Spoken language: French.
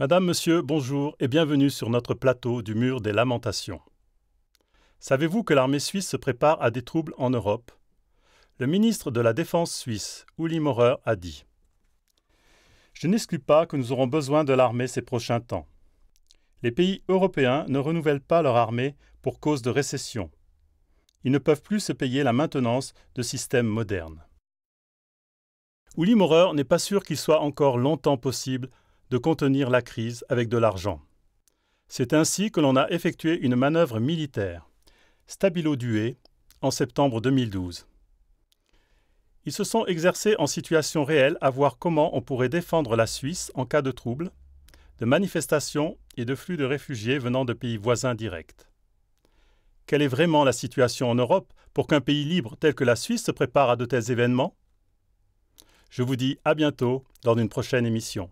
Madame, Monsieur, bonjour et bienvenue sur notre plateau du mur des lamentations. Savez-vous que l'armée suisse se prépare à des troubles en Europe Le ministre de la Défense suisse, Uli Maurer, a dit Je n'exclus pas que nous aurons besoin de l'armée ces prochains temps. Les pays européens ne renouvellent pas leur armée pour cause de récession. Ils ne peuvent plus se payer la maintenance de systèmes modernes. Uli Maurer n'est pas sûr qu'il soit encore longtemps possible de contenir la crise avec de l'argent. C'est ainsi que l'on a effectué une manœuvre militaire, Stabilo Dué, en septembre 2012. Ils se sont exercés en situation réelle à voir comment on pourrait défendre la Suisse en cas de troubles, de manifestations et de flux de réfugiés venant de pays voisins directs. Quelle est vraiment la situation en Europe pour qu'un pays libre tel que la Suisse se prépare à de tels événements Je vous dis à bientôt dans une prochaine émission.